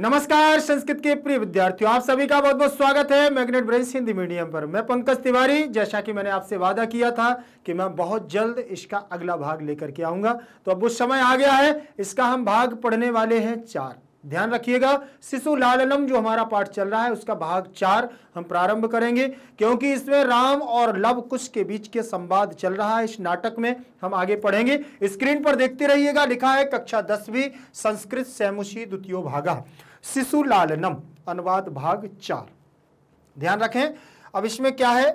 नमस्कार संस्कृत के प्रिय विद्यार्थियों आप सभी का बहुत बहुत स्वागत है मैग्नेट ब्रेंस हिंदी मीडियम पर मैं पंकज तिवारी जैसा कि मैंने आपसे वादा किया था कि मैं बहुत जल्द इसका अगला भाग लेकर के आऊंगा तो अब उस समय आ गया है इसका हम भाग पढ़ने वाले हैं चार ध्यान रखिएगा शिशु लालनम जो हमारा पाठ चल रहा है उसका भाग चार हम प्रारंभ करेंगे क्योंकि इसमें राम और लव कुश के बीच के संवाद चल रहा है इस नाटक में हम आगे पढ़ेंगे स्क्रीन पर देखते रहिएगा लिखा है कक्षा दसवीं संस्कृत सैमुषी द्वितीय भागा शिशु लालनम अनुवाद भाग चार ध्यान रखें अब इसमें क्या है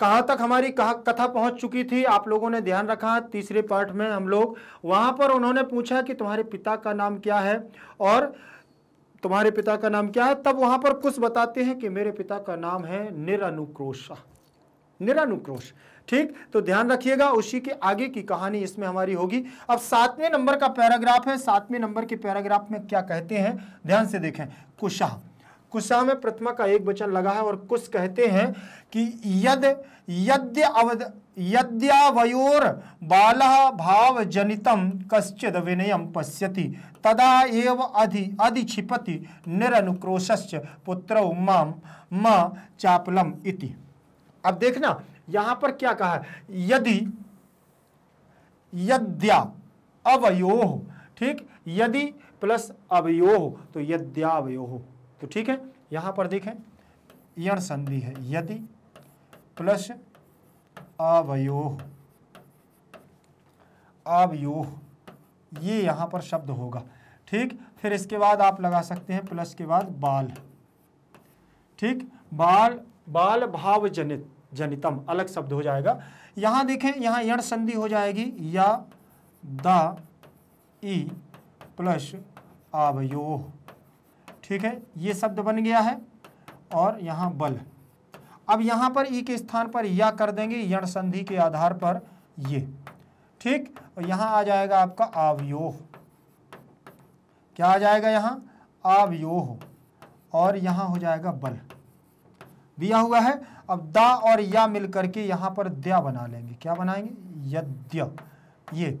कहाँ तक हमारी कथा पहुँच चुकी थी आप लोगों ने ध्यान रखा तीसरे पार्ट में हम लोग वहाँ पर उन्होंने पूछा कि तुम्हारे पिता का नाम क्या है और तुम्हारे पिता का नाम क्या है तब वहाँ पर कुछ बताते हैं कि मेरे पिता का नाम है निरअनुक्रोशा निरानुक्रोश ठीक तो ध्यान रखिएगा उसी के आगे की कहानी इसमें हमारी होगी अब सातवें नंबर का पैराग्राफ है सातवें नंबर के पैराग्राफ में क्या कहते हैं ध्यान से देखें कुशाह कुशाह में प्रथमा का एक वचन लगा है और कुश कहते हैं कि यद यद्य अवध यद्यावयोर बाल भाव जनितम कश्चिद विनयम पश्यति तदा एव अधि अधिक्षिपति निरनुक्रोशस् पुत्र उम्मा म चापलम इति अब देखना यहां पर क्या कहा है यदि यद्या अवयो ठीक यदि प्लस अवयो तो यद्यावयो तो ठीक है यहां पर देखें यण संधि है यदि प्लस अवयो अवयो ये यहां पर शब्द होगा ठीक फिर इसके बाद आप लगा सकते हैं प्लस के बाद बाल ठीक बाल बाल भाव जनित जनितम अलग शब्द हो जाएगा यहाँ देखें यहाँ यण संधि हो जाएगी या द ई प्लस आवयोह ठीक है ये शब्द बन गया है और यहाँ बल अब यहाँ पर ई के स्थान पर या कर देंगे यण संधि के आधार पर ये ठीक और यहाँ आ जाएगा आपका आवयोह क्या आ जाएगा यहाँ आवयोह और यहाँ हो जाएगा बल दिया हुआ है अब दा और या मिलकर के यहाँ पर दया बना लेंगे क्या बनाएंगे यद्य ये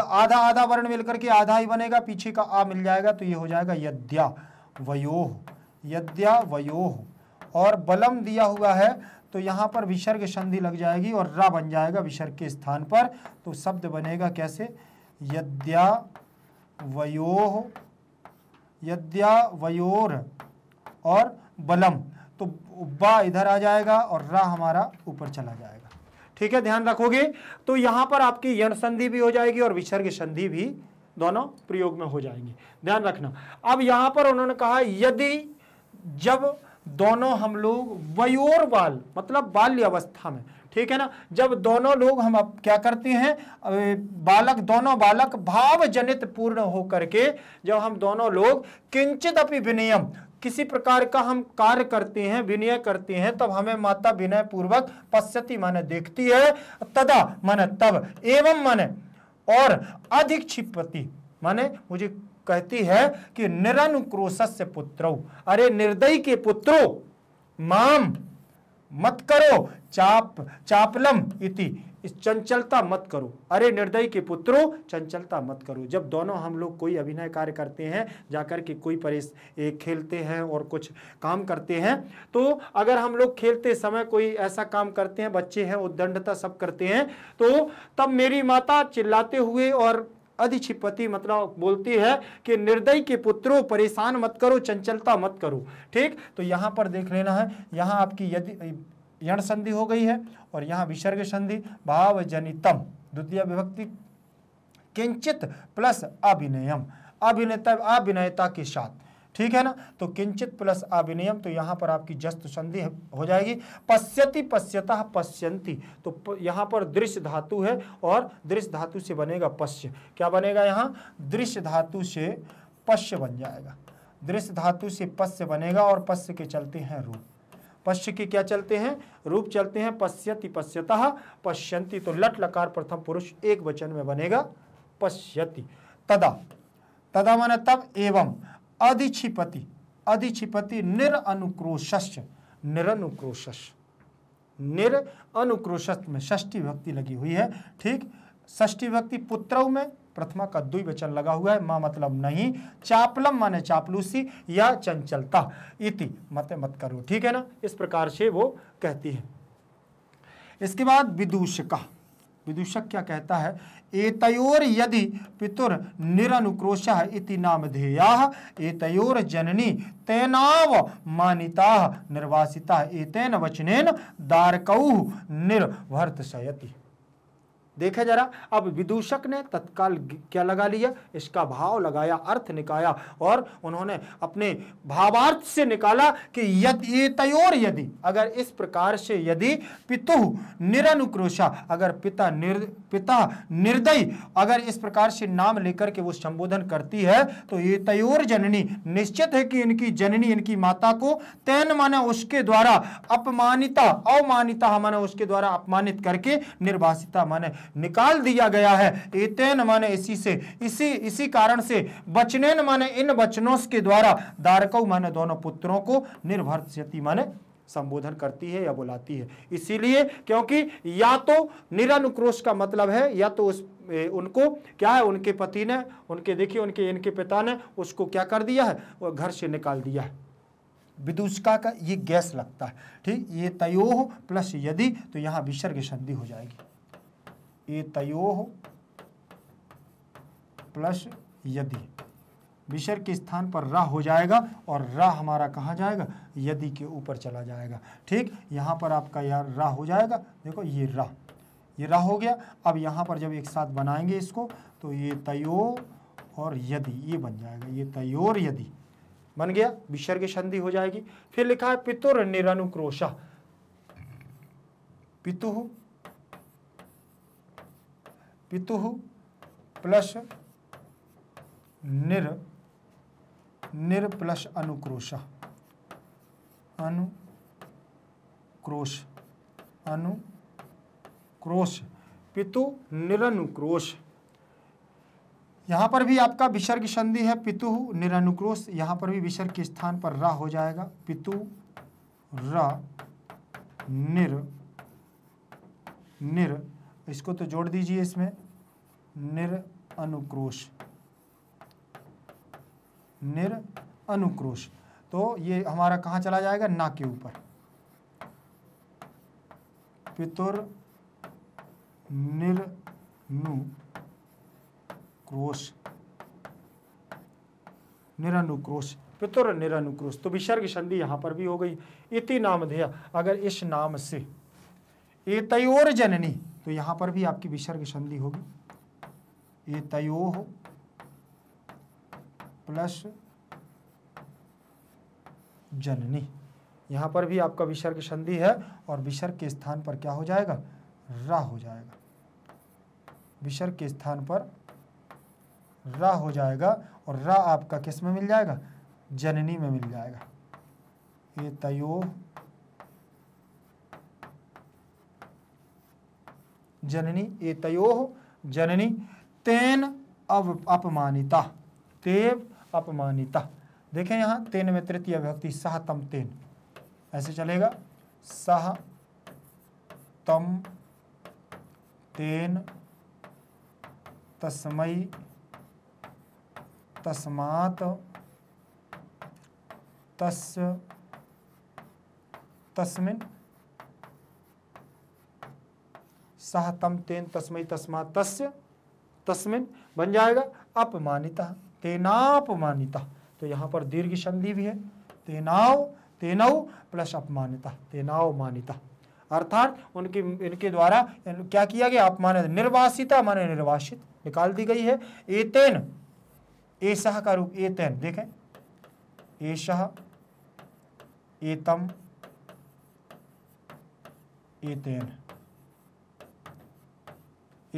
आधा आधा वर्ण मिलकर के आधा ही बनेगा पीछे का आ मिल जाएगा तो ये हो जाएगा यद्या वयोह यद्या वयोह और बलम दिया हुआ है तो यहाँ पर विसर्ग संधि लग जाएगी और रा बन जाएगा विसर्ग के स्थान पर तो शब्द बनेगा कैसे यद्या वयोह यद्या वयोर और बलम तो बा इधर आ जाएगा और रा हमारा ऊपर चला जाएगा ठीक है ध्यान रखोगे तो यहां पर आपकी यण संधि भी हो जाएगी और विसर्ग संधि भी दोनों प्रयोग में हो जाएंगे ध्यान रखना अब यहां पर उन्होंने कहा यदि जब दोनों हम लोग वयोर बाल मतलब बाल्य अवस्था में ठीक है ना जब दोनों लोग हम अब क्या करते हैं बालक दोनों बालक भाव जनित पूर्ण होकर के जब हम दोनों लोग किंचित अपनी विनियम किसी प्रकार का हम कार्य करते हैं विनय करते हैं तब हमें माता विनय पूर्वक पश्यती माने देखती है तदा माने तब एवं माने और अधिक क्षिपति माने मुझे कहती है कि निरनुक्रोश से पुत्रो अरे निर्दयी के पुत्रो माम मत करो चाप चापलम इति इस चंचलता मत करो अरे निर्दयी के पुत्रो चंचलता मत करो जब दोनों हम लोग कोई अभिनय कार्य करते हैं जाकर के कोई परेश खेलते हैं और कुछ काम करते हैं तो अगर हम लोग खेलते समय कोई ऐसा काम करते हैं बच्चे हैं उद्दंडता सब करते हैं तो तब मेरी माता चिल्लाते हुए और अधिक्षिपति मतलब बोलती है कि निर्दयी के पुत्रों परेशान मत करो चंचलता मत करो ठीक तो यहाँ पर देख लेना है यहाँ आपकी यदि यण संधि हो गई है और यहाँ विसर्ग संधि भावजनितम द्वितीय विभक्ति किंचित प्लस अभिनयम अभिनेता अभिनयता के साथ ठीक है ना तो किंचित प्लस अभिनियम तो यहाँ पर आपकी जस्त संधि हो जाएगी पश्यति पश्यता पश्यंती तो प, यहाँ पर दृश्य धातु है और दृश्य धातु से बनेगा पश्य क्या बनेगा यहाँ दृश्य धातु से पश्य बन जाएगा दृश्य धातु से पश्य बनेगा और पश्य के चलते हैं रूप पश्य के क्या चलते हैं रूप चलते हैं पश्यति पश्यतः पश्यंती तो लट लकार प्रथम पुरुष एक वचन में बनेगा पश्यति तदा तदा माने तब एवं अधिक्षिपति अधिक्षिपति निर अनुक्रोश निरनुक्रोशस् निर अनुक्रोश में ष्टी भक्ति लगी हुई है ठीक ष्टी भक्ति पुत्र में प्रथमा का दुई वचन लगा हुआ है माँ मतलब नहीं चापलम माने चापलूसी या चंचलता इति मत मत करो ठीक है ना इस प्रकार से वो कहती है इसके बाद विदूषका विदूषक क्या कहता है एतयोर यदि पितुर निरनुक्रोश इति नामधेया एतयोर जननी तेनाव मानिता निर्वासिता एतेन वचनेन दारकौ निर्भर्त देखे जरा अब विदूषक ने तत्काल क्या लगा लिया इसका भाव लगाया अर्थ निकाया और उन्होंने अपने भावार्थ से निकाला कि यदि तयोर यदि अगर इस प्रकार से यदि पितु निरनुक्रोशा अगर पिता निर पिता निर्दयी अगर इस प्रकार से नाम लेकर के वो संबोधन करती है तो ये तयोर जननी निश्चित है कि इनकी जननी इनकी माता को तैन माने उसके द्वारा अपमानिता अवमानिता माने उसके द्वारा अपमानित करके निर्वासिता माने निकाल दिया गया है एतेन माने इसी से इसी इसी कारण से बचने माने इन बचनों के द्वारा दारकऊ माने दोनों पुत्रों को निर्भर माने संबोधन करती है या बुलाती है इसीलिए क्योंकि या तो निरानुक्रोश का मतलब है या तो उस ए, उनको क्या है उनके पति ने उनके देखिए उनके इनके पिता ने उसको क्या कर दिया है और घर से निकाल दिया है विदुषका का ये गैस लगता है ठीक ये तयोह प्लस यदि तो यहाँ विसर्ग संधि हो जाएगी तयो प्लस यदि विसर के स्थान पर राह हो जाएगा और राह हमारा कहाँ जाएगा यदि के ऊपर चला जाएगा ठीक यहाँ पर आपका यार राह हो जाएगा देखो ये राह ये राह हो गया अब यहाँ पर जब एक साथ बनाएंगे इसको तो ये तयो और यदि ये बन जाएगा ये तयोर यदि बन गया के संधि हो जाएगी फिर लिखा है पितुर निरनुक्रोशा पितु पितु प्लस निर निर प्लस अनुक्रोश अनुक्रोश अनुक्रोश पितु निरनुक्रोश यहाँ पर भी आपका विसर्ग संधि है पितु निरनुक्रोश यहाँ पर भी विसर्ग के स्थान पर रा हो जाएगा पितु र निर निर इसको तो जोड़ दीजिए इसमें निर अनुक्रोश निर अनुक्रोश तो ये हमारा कहाँ चला जाएगा ना के ऊपर पितुर निरनु क्रोश निरनुक्रोश पितुर निरनुक्रोश तो विसर्ग संधि यहां पर भी हो गई इति दिया अगर इस नाम से एतयोर जननी तो यहाँ पर भी आपकी विसर्ग संधि होगी ये तयो हो प्लस जननी यहाँ पर भी आपका विसर्ग संधि है और विसर्ग के स्थान पर क्या हो जाएगा रा हो जाएगा विसर्ग के स्थान पर रा हो जाएगा और रा आपका किस में मिल जाएगा जननी में मिल जाएगा ये तयो जननी एतयो जननी तेन अव अपमानिता तेव अपमानिता देखें यहाँ तेन में तृतीय व्यक्ति सह तम तेन ऐसे चलेगा सह तम तेन तस्मय तस्मात तस् तस्मिन सह तम तेन तस्मय तस्मा तस् तस्मिन बन जाएगा अपमानिता तेनापमानिता तो यहाँ पर दीर्घ संधि भी है तेनाव तेनव प्लस अपमानिता तेनाव मानिता अर्थात उनके इनके द्वारा इन, क्या किया गया अपमान निर्वासिता माने निर्वासित निकाल दी गई है एतेन एसह का रूप एतेन देखें एशह एतम एतेन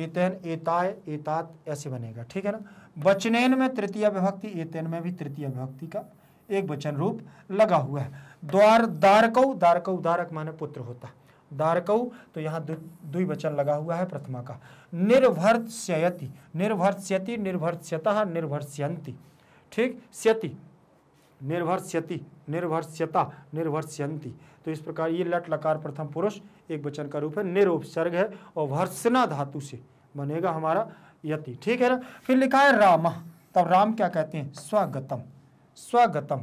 ईतन एताय एतात ऐसे बनेगा ठीक है ना बचनेन में तृतीय विभक्ति एतन में भी तृतीय विभक्ति का एक वचन रूप लगा हुआ है द्वार दारकौ दारकौ दारक माने पुत्र होता है दारकऊ तो यहाँ दुई वचन लगा हुआ है प्रथमा का निर्भर्त्यति निर्भर्त्यति निर्भरस्यतः निर्भर्ष्यंति ठीक स्यति निर्भर्ष्यति निर्भर्ष्यता निर्भर्ष्यंति तो इस प्रकार ये लट लकार प्रथम पुरुष एक वचन का रूप है निरोपसर्ग है और वर्षना धातु से बनेगा हमारा यति ठीक है ना फिर लिखा है राम तब राम क्या कहते हैं स्वागतम स्वागतम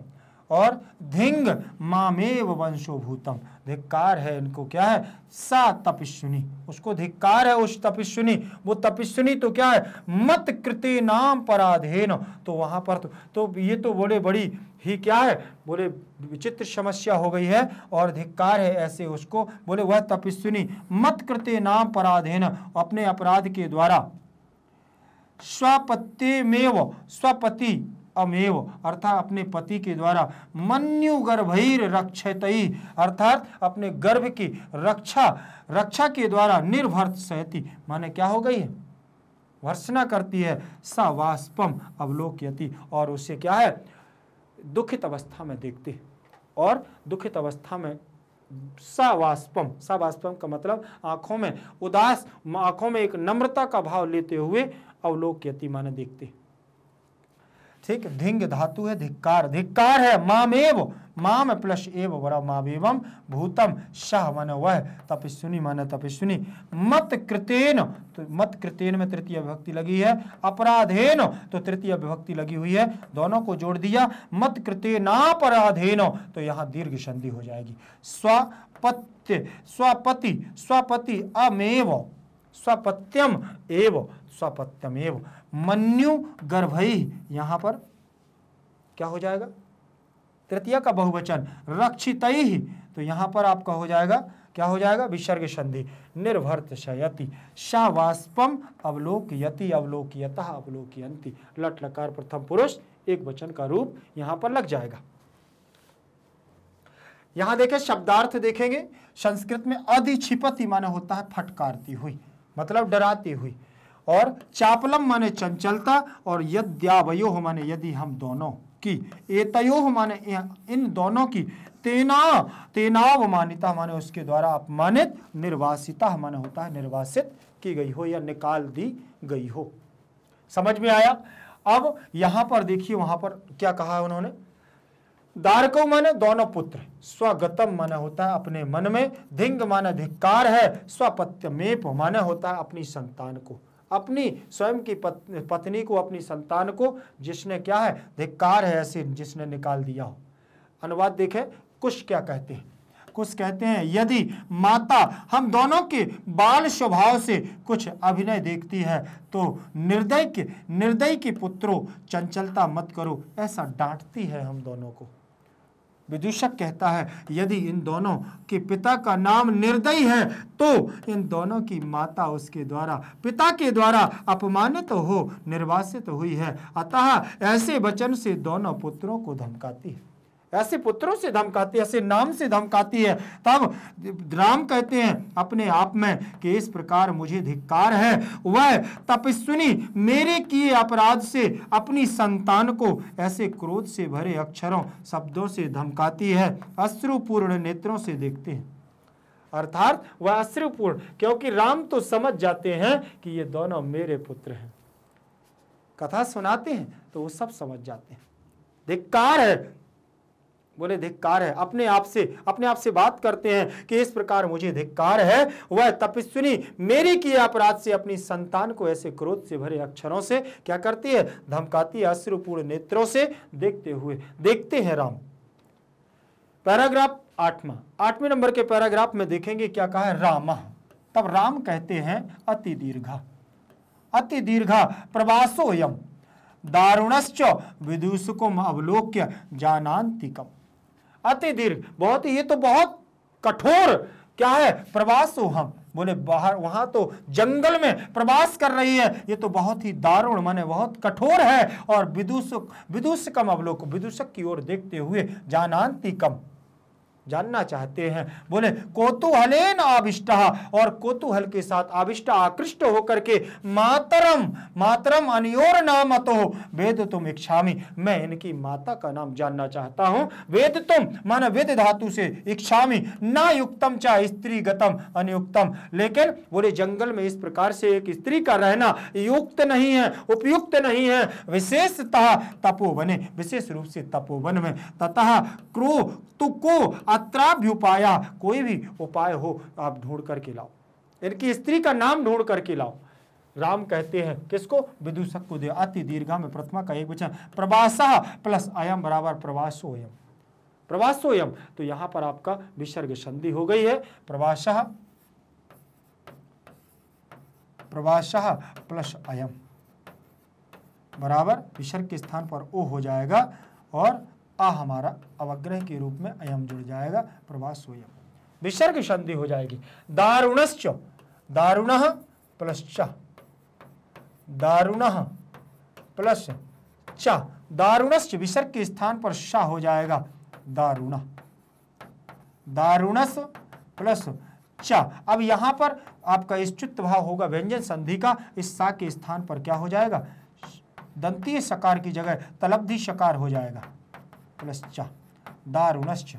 और धिंग मामेव वंशोभूतम धिक्कार है इनको क्या है सा तपिस्विनी उसको धिक्कार है उस तपिस्विनी वो तपिस्विनी तो क्या है मत कृति नाम पराधेन तो वहां पर तो, तो ये तो बड़े बड़ी ही क्या है बोले विचित्र समस्या हो गई है और धिक्कार है ऐसे उसको बोले वह तपस्विनी मत करते नाम पराधेन अपने अपराध के द्वारा स्वपत्यमेव स्वपति अमेव अर्थात अपने पति के द्वारा मन्यु गर्भर रक्षत अर्थात अपने गर्भ की रक्षा रक्षा के द्वारा निर्भर सहती माने क्या हो गई है वर्षना करती है सा वाष्पम अवलोकयति और उसे क्या है दुखित अवस्था में देखते हैं और दुखित अवस्था में सावास्पम सावास्पम का मतलब आंखों में उदास आंखों में एक नम्रता का भाव लेते हुए अवलोक यति माने देखते ठीक धिंग धातु है धिक्कार धिक्कार है मामेव माम प्लस एव माम एवं भूतम शाह मन वह तपस्विनी मन तपस्विनी मत कृतेन तो मत कृतेन में तृतीय विभक्ति लगी है अपराधेन तो तृतीय विभक्ति लगी हुई है दोनों को जोड़ दिया मत कृतेनापराधेन तो यहाँ दीर्घ संधि हो जाएगी स्वपत्य स्वपति स्वपति अमेव स्वपत्यम एव स्वपत्यम एव मन्यु गर्भ यहाँ पर क्या हो जाएगा तृतीय का बहुवचन रक्षित तो यहां पर आपका हो जाएगा क्या हो जाएगा विसर्ग संधि निर्भर्त शयति शाहवास्पम अवलोकयति यति अवलोक लट लकार प्रथम पुरुष एक वचन का रूप यहां पर लग जाएगा यहां देखे शब्दार्थ देखेंगे संस्कृत में अधिक्षिपति माने होता है फटकारती हुई मतलब डराती हुई और चापलम माने चंचलता और यद्यावयो माने यदि हम दोनों की एतयो माने इन दोनों की तेना तेनाव मान्यता माने उसके द्वारा अपमानित निर्वासिता माने होता है निर्वासित की गई हो या निकाल दी गई हो समझ में आया अब यहां पर देखिए वहां पर क्या कहा है उन्होंने दारको माने दोनों पुत्र स्वगतम माना होता है अपने मन में धिंग माने धिक्कार है स्वपत्यमेप माना होता है अपनी संतान को अपनी स्वयं की पत, पत्नी को अपनी संतान को जिसने क्या है धिक्कार है ऐसे जिसने निकाल दिया हो अनुवाद देखें कुछ क्या कहते हैं कुछ कहते हैं यदि माता हम दोनों के बाल स्वभाव से कुछ अभिनय देखती है तो निर्दय के निर्दय के पुत्रों चंचलता मत करो ऐसा डांटती है हम दोनों को विदूषक कहता है यदि इन दोनों के पिता का नाम निर्दयी है तो इन दोनों की माता उसके द्वारा पिता के द्वारा अपमानित तो हो निर्वासित तो हुई है अतः ऐसे वचन से दोनों पुत्रों को धमकाती है ऐसे पुत्रों से धमकाती है ऐसे नाम से धमकाती है तब राम कहते हैं अपने आप में कि इस प्रकार मुझे धिक्कार है वह तपस्विनी मेरे किए अपराध से अपनी संतान को ऐसे क्रोध से भरे अक्षरों शब्दों से धमकाती है अश्रुपूर्ण नेत्रों से देखते हैं अर्थात वह अश्रुपूर्ण क्योंकि राम तो समझ जाते हैं कि ये दोनों मेरे पुत्र हैं कथा सुनाते हैं तो वो सब समझ जाते हैं धिक्कार है बोले धिक्कार है अपने आप से अपने आप से बात करते हैं कि इस प्रकार मुझे धिक्कार है वह तपस्विनी मेरे किए अपराध से अपनी संतान को ऐसे क्रोध से भरे अक्षरों से क्या करती है धमकाती है अश्रुपूर्ण नेत्रों से देखते हुए देखते हैं राम पैराग्राफ आठवा आठवें नंबर के पैराग्राफ में देखेंगे क्या कहा है राम तब राम कहते हैं अति दीर्घ अति दीर्घ प्रवासो यम दारुणश्च विदुषकुम अवलोक्य जानांतिकम अति दीर्घ बहुत ये तो बहुत कठोर क्या है प्रवास हो हम बोले बाहर वहां तो जंगल में प्रवास कर रही है ये तो बहुत ही दारुण माने बहुत कठोर है और विदुषक विदूषकम अवलोक विदुषक की ओर देखते हुए जानांति कम जानना चाहते हैं बोले कोतूहलेन आविष्टा और कोतूहल के साथ आविष्ट आकृष्ट होकर के मातरम मातरम अनियोर नाम तो वेद तुम इच्छा मैं इनकी माता का नाम जानना चाहता हूं वेद तुम मान वेद धातु से इच्छा ना युक्तम चाह स्त्री गतम अनियुक्तम लेकिन बोले जंगल में इस प्रकार से एक स्त्री का रहना युक्त नहीं है उपयुक्त नहीं है विशेषतः तपोवने विशेष रूप से तपोवन में तथा क्रो तुको अत्राभ्युपाया कोई भी उपाय हो आप ढूंढ करके लाओ इनकी स्त्री का नाम ढूंढ करके लाओ राम कहते हैं किसको विदूषक को दे अति दीर्घा में प्रथमा का एक वचन प्रवास प्लस अयम बराबर प्रवासोयम प्रवासोयम तो यहां पर आपका विसर्ग संधि हो गई है प्रवास प्रवास प्लस अयम बराबर विसर्ग के स्थान पर ओ हो जाएगा और आ हमारा अवग्रह के रूप में अयम जुड़ जाएगा प्रवास स्वयं विसर्ग संधि हो जाएगी दारुणश्च दारुण प्लस च दारुण प्लस च दारुणश्च विसर्ग के स्थान पर शाह हो जाएगा दारुण दारुणस प्लस च अब यहां पर आपका इस भाव होगा व्यंजन संधि का इस सा के स्थान पर क्या हो जाएगा दंतीय सकार की जगह तलब्धि सकार हो जाएगा पुनश्च दारुणश्च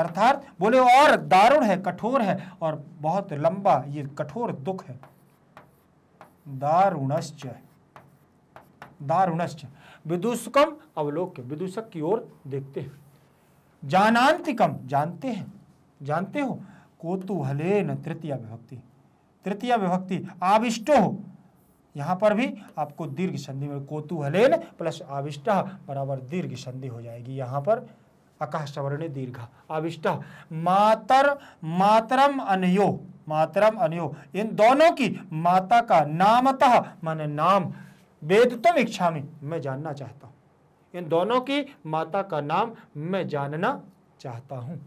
अर्थात बोले और दारुण है कठोर है और बहुत लंबा ये कठोर दुख है दारुणश्च दारुणश्च विदूषकम अवलोक्य विदूषक की ओर देखते हैं जानांतिकम जानते हैं जानते हो कोतुहले न तृतीय विभक्ति तृतीय विभक्ति आविष्टो हो यहाँ पर भी आपको दीर्घ संधि में कोतुहलेन प्लस आविष्ट बराबर दीर्घ संधि हो जाएगी यहाँ पर आकाश सवर्ण दीर्घ आविष्ट मातर मातरम अनयो मातरम अनयो इन दोनों की माता का नामतः माने नाम वेद तुम इच्छा में मैं जानना चाहता हूँ इन दोनों की माता का नाम मैं जानना चाहता हूँ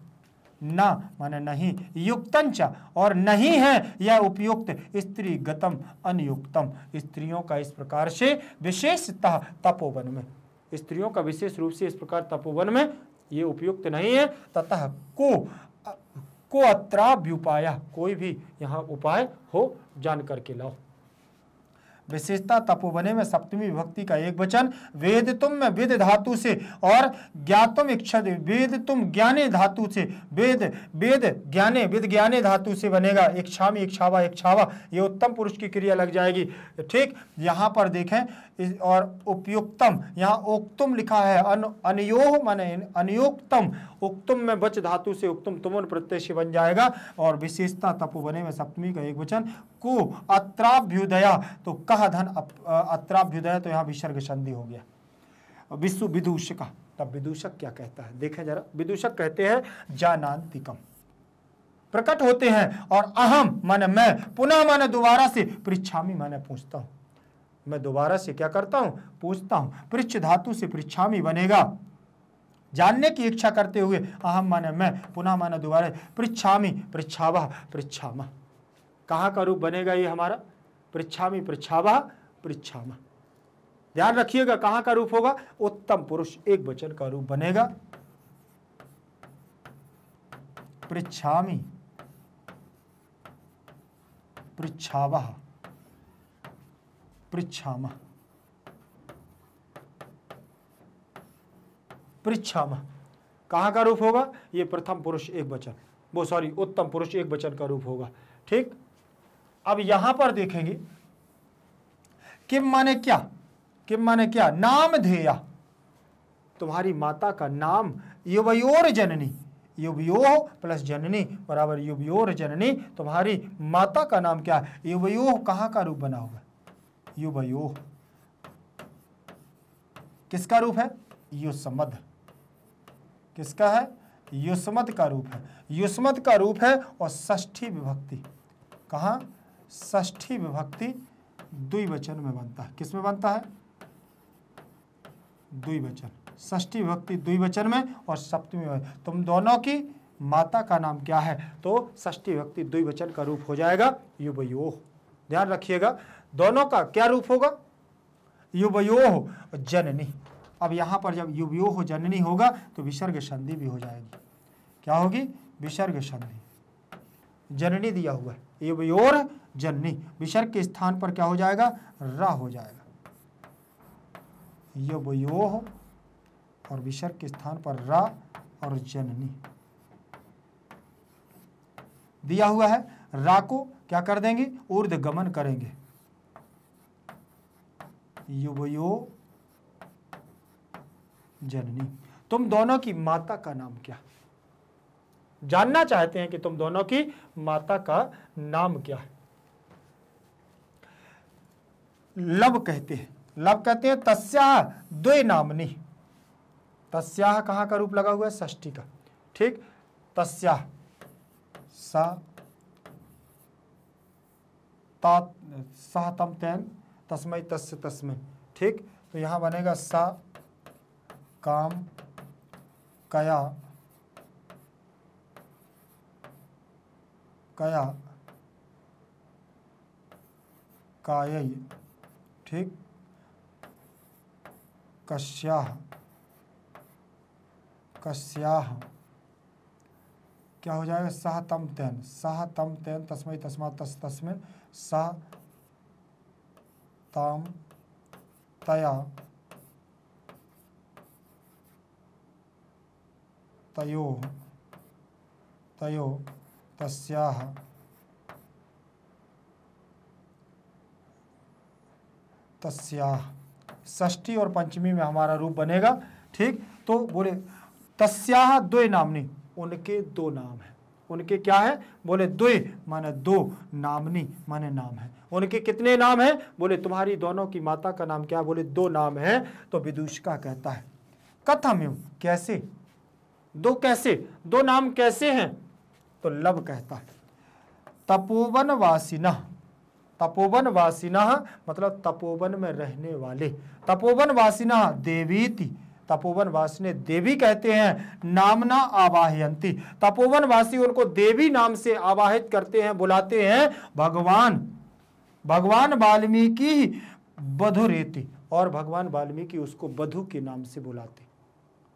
ना माने नहीं युक्तंच और नहीं है यह उपयुक्त स्त्री गतम अनयुक्तम स्त्रियों का इस प्रकार से विशेषतः तपोवन में स्त्रियों का विशेष रूप से इस प्रकार तपोवन में ये उपयुक्त नहीं है ततः को को अत्राभ्युपाय कोई भी यहाँ उपाय हो जान करके लाओ विशेषता तपोवने में सप्तमी विभक्ति का एक वचन वेद तुम में वेद धातु से और ज्ञातुम इच्छा वेद तुम ज्ञाने धातु से वेद वेद ज्ञाने वेद ज्ञाने धातु से बनेगा में इच्छावा इच्छावा ये उत्तम पुरुष की क्रिया लग जाएगी ठीक यहाँ पर देखें और उपयुक्तम यहाँ उक्तुम लिखा है अन अनयोह मन अनयोक्तम उक्तुम में बच धातु से उक्तुम तुमन प्रत्यक्ष बन जाएगा और विशेषता तपोवने में सप्तमी का एक वचन कु अत्राभ्युदया तो कह धन अत्राभ्युदया तो यहाँ विसर्ग संधि हो गया विश्व विदूषक तब विदूषक क्या कहता है देखें जरा विदूषक कहते हैं जानांतिकम प्रकट होते हैं और अहम माने मैं पुनः माने दोबारा से परीक्षामी माने पूछता हूं मैं दोबारा से क्या करता हूं पूछता हूं पृच्छ धातु से परीक्षामी बनेगा जानने की इच्छा करते हुए अहम माने मैं पुनः माने दोबारा पृच्छामी पृच्छावा पृच्छामा कहाँ का रूप बनेगा ये हमारा में पृछावा पृछामा ध्यान रखिएगा कहाँ का रूप होगा उत्तम पुरुष एक वचन का रूप बनेगा पृछामी पृछावा पृछामा पृछामा कहाँ का रूप होगा ये प्रथम पुरुष एक वचन वो सॉरी उत्तम पुरुष एक वचन का रूप होगा ठीक अब यहां पर देखेंगे किम माने क्या किम माने क्या नाम धेया तुम्हारी माता का नाम युवयोर जननी युवयो प्लस जननी बराबर युवयोर जननी तुम्हारी माता का नाम क्या है युवयो कहां का रूप बना होगा युवयो किसका रूप है युसमद किसका है युस्मत का रूप है युस्मत का रूप है और षष्ठी विभक्ति कहा ष्ठी विभक्ति द्विवचन में बनता है किस में बनता है द्विवचन ष्ठी विभक्ति द्विवचन में और सप्तमी तुम दोनों की माता का नाम क्या है तो ष्ठी विभक्ति द्विवचन का रूप हो जाएगा युवयो ध्यान रखिएगा दोनों का क्या रूप होगा युवयोह जननी अब यहां पर जब युवयोह जननी होगा तो विसर्ग संधि भी हो जाएगी क्या होगी विसर्ग संधि जननी दिया हुआ है एवयोर जननी विसर्ग के स्थान पर क्या हो जाएगा रा हो जाएगा यवयोह और विसर्ग के स्थान पर रा और जननी दिया हुआ है रा को क्या कर देंगे ऊर्ध गमन करेंगे युवयो जननी तुम दोनों की माता का नाम क्या जानना चाहते हैं कि तुम दोनों की माता का नाम क्या है लव कहते हैं लव कहते हैं तस्या द्वे नामनी तस्या कहां का रूप लगा हुआ है षष्ठी का ठीक तस्या सा ता सह तम तैन तस्मय तस्य तस्मय ठीक तो यहां बनेगा सा काम कया कया काय ठीक कश्या कश्या क्या हो जाएगा सह तम तैन सह तम तैन तस्मय तस्मा तस तस्मिन सह तम तया तयो तयो तस्याः तस्याह षष्ठी और पंचमी में हमारा रूप बनेगा ठीक तो बोले तस्याह द्वे नामनी उनके दो नाम है उनके क्या है बोले द्वे माने दो नामनी माने नाम है उनके कितने नाम है बोले तुम्हारी दोनों की माता का नाम क्या बोले दो नाम है तो विदुषका कहता है कथम कैसे दो कैसे दो नाम कैसे हैं तो लव कहता है तपोवन वासिना तपोवन वासिना मतलब तपोवन में रहने वाले तपोवन वासिना देवी थी तपोवन वासिने देवी कहते हैं नामना आवाहयंती तपोवन वासी उनको देवी नाम से आवाहित करते हैं बुलाते हैं भगवान भगवान वाल्मीकि बधु रेती और भगवान वाल्मीकि उसको बधु के नाम से बुलाते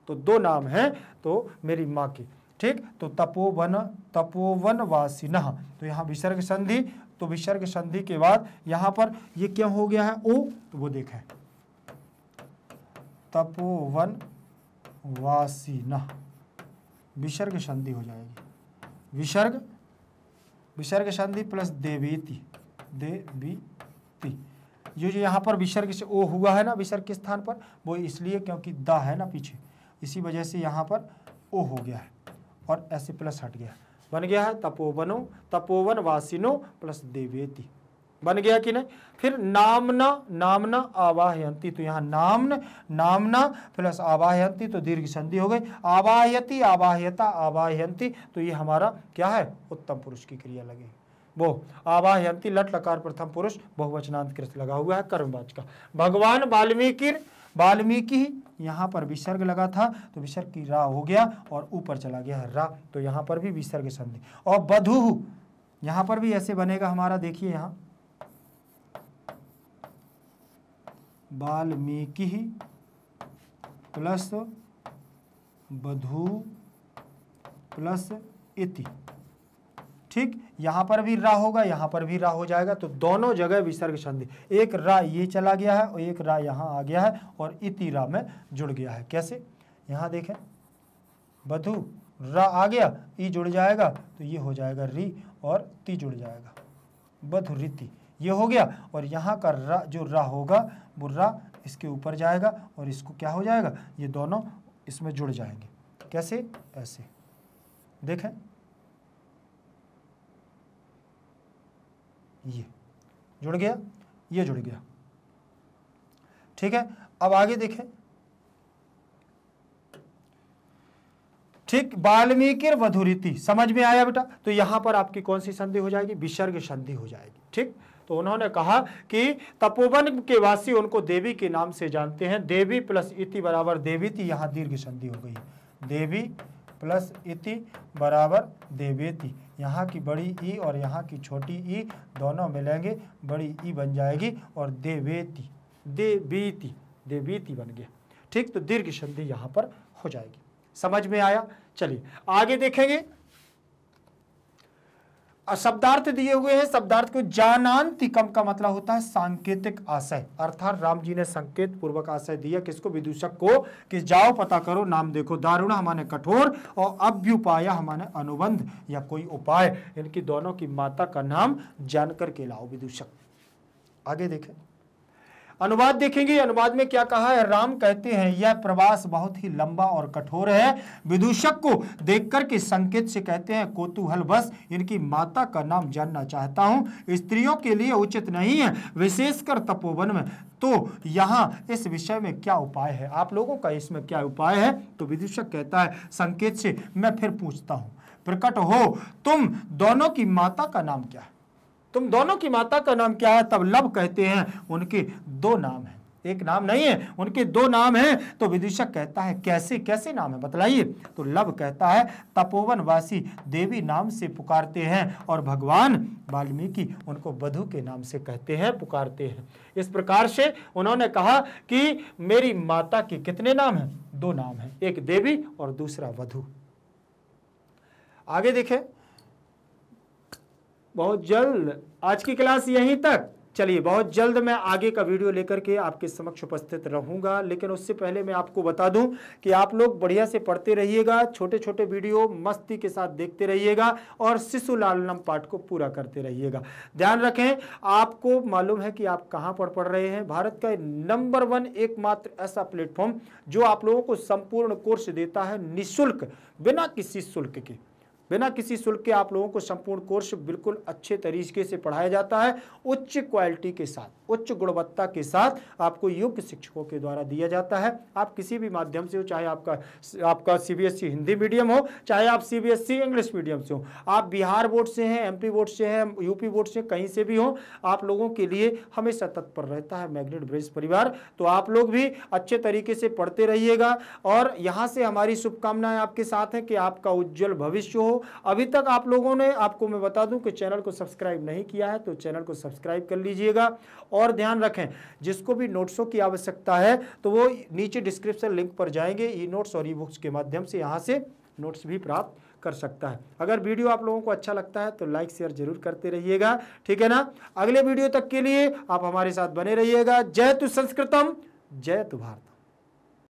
तो दो नाम हैं तो मेरी माँ के ठीक तो तपोवन तपोवन वासिन तो यहाँ विसर्ग संधि तो विसर्ग संधि के बाद यहाँ पर ये क्या हो गया है ओ तो वो देखें तपोवन वासिन विसर्ग संधि हो जाएगी विसर्ग विसर्ग संधि प्लस देवीति देवीति ये जो यहाँ पर विसर्ग से ओ हुआ है ना विसर्ग के स्थान पर वो इसलिए क्योंकि द है ना पीछे इसी वजह से यहाँ पर ओ हो गया है और ऐसे प्लस हट गया बन गया है तपोवनो तपोवन वासिनो प्लस देवेति बन गया कि नहीं फिर नामना नामना आवाहयंती तो यहाँ नामन नामना प्लस आवाहयंती तो दीर्घ संधि हो गई आवाहयती आवाह्यता आवाहयंती तो ये हमारा क्या है उत्तम पुरुष की क्रिया लगे वो आवाहयंती लट लकार प्रथम पुरुष बहुवचनांत कृत लगा हुआ है कर्मवाच का भगवान वाल्मीकि वाल्मीकि यहाँ पर विसर्ग लगा था तो विसर्ग की रा हो गया और ऊपर चला गया रा तो यहाँ पर भी विसर्ग संधि और बधु यहाँ पर भी ऐसे बनेगा हमारा देखिए यहाँ वाल्मीकि प्लस बधु प्लस इति ठीक यहाँ पर भी रा होगा यहाँ पर भी रा हो जाएगा तो दोनों जगह विसर्ग संधि एक रा ये चला गया है और एक रा यहाँ आ गया है और इति रा में जुड़ गया है कैसे यहाँ देखें बधु रा आ गया ई जुड़ जाएगा तो ये हो जाएगा री और ती जुड़ जाएगा बधु रीति ये हो गया और यहाँ का रा जो रा होगा वो रा इसके ऊपर जाएगा और इसको क्या हो जाएगा ये दोनों इसमें जुड़ जाएंगे कैसे ऐसे देखें ये जुड़ गया ये जुड़ गया ठीक है अब आगे देखें ठीक वाल्मीकि रीति समझ में आया बेटा तो यहां पर आपकी कौन सी संधि हो जाएगी विसर्ग संधि हो जाएगी ठीक तो उन्होंने कहा कि तपोवन के वासी उनको देवी के नाम से जानते हैं देवी प्लस इति बराबर देवी थी यहां दीर्घ संधि हो गई देवी प्लस इति बराबर देवेति यहाँ की बड़ी ई और यहाँ की छोटी ई दोनों मिलेंगे बड़ी ई बन जाएगी और देवेति देवीति देवीति बन गया ठीक तो दीर्घ संधि यहाँ पर हो जाएगी समझ में आया चलिए आगे देखेंगे शब्दार्थ दिए हुए हैं शब्दार्थ को जानांतिकम का मतलब होता है सांकेतिक आशय अर्थात राम जी ने संकेत पूर्वक आशय दिया किसको विदूषक को कि जाओ पता करो नाम देखो दारुण हमारे कठोर और अभ्युपाय हमारे अनुबंध या कोई उपाय इनकी दोनों की माता का नाम जानकर के लाओ विदूषक आगे देखें अनुवाद देखेंगे अनुवाद में क्या कहा है राम कहते हैं यह प्रवास बहुत ही लंबा और कठोर है विदूषक को देख करके संकेत से कहते हैं कोतूहल बस इनकी माता का नाम जानना चाहता हूं स्त्रियों के लिए उचित नहीं है विशेषकर तपोवन में तो यहाँ इस विषय में क्या उपाय है आप लोगों का इसमें क्या उपाय है तो विदूषक कहता है संकेत से मैं फिर पूछता हूँ प्रकट हो तुम दोनों की माता का नाम क्या है तुम दोनों की माता का नाम क्या है तब लव कहते हैं उनके दो नाम है एक नाम नहीं है उनके दो नाम है तो विदूषक कहता है कैसे कैसे नाम है बतलाइए तो लव कहता है तपोवन वासी देवी नाम से पुकारते हैं और भगवान वाल्मीकि उनको बधु के नाम से कहते हैं पुकारते हैं इस प्रकार से उन्होंने कहा कि मेरी माता के कितने नाम हैं दो नाम हैं एक देवी और दूसरा वधु आगे देखें बहुत जल्द आज की क्लास यहीं तक चलिए बहुत जल्द मैं आगे का वीडियो लेकर के आपके समक्ष उपस्थित रहूंगा लेकिन उससे पहले मैं आपको बता दूं कि आप लोग बढ़िया से पढ़ते रहिएगा छोटे छोटे वीडियो मस्ती के साथ देखते रहिएगा और शिशु लालनम पाठ को पूरा करते रहिएगा ध्यान रखें आपको मालूम है कि आप कहाँ पर पढ़ रहे हैं भारत का नंबर वन एकमात्र ऐसा प्लेटफॉर्म जो आप लोगों को संपूर्ण कोर्स देता है निःशुल्क बिना किसी शुल्क के बिना किसी शुल्क के आप लोगों को संपूर्ण कोर्स बिल्कुल अच्छे तरीके से पढ़ाया जाता है उच्च क्वालिटी के साथ उच्च गुणवत्ता के साथ आपको योग्य शिक्षकों के द्वारा दिया जाता है आप किसी भी माध्यम से हो चाहे आपका आपका सीबीएसई e हिंदी मीडियम हो चाहे आप सीबीएसई e इंग्लिश मीडियम से हो आप बिहार बोर्ड से हैं एम बोर्ड से हैं यूपी बोर्ड से कहीं से भी हो आप लोगों के लिए हमेशा तत्पर रहता है मैग्नेट ब्रिज परिवार तो आप लोग भी अच्छे तरीके से पढ़ते रहिएगा और यहाँ से हमारी शुभकामनाएं आपके साथ हैं कि आपका उज्ज्वल भविष्य हो अभी तक आप लोगों ने आपको मैं बता दूं कि चैनल को सब्सक्राइब नहीं किया है तो चैनल को सब्सक्राइब कर लीजिएगा और ध्यान रखें जिसको भी नोट्सों की आवश्यकता है तो वो नीचे डिस्क्रिप्शन लिंक पर जाएंगे ई नोट्स और ई बुक्स के माध्यम से यहाँ से नोट्स भी प्राप्त कर सकता है अगर वीडियो आप लोगों को अच्छा लगता है तो लाइक शेयर जरूर करते रहिएगा ठीक है ना अगले वीडियो तक के लिए आप हमारे साथ बने रहिएगा जय तु संस्कृतम जय तु भारत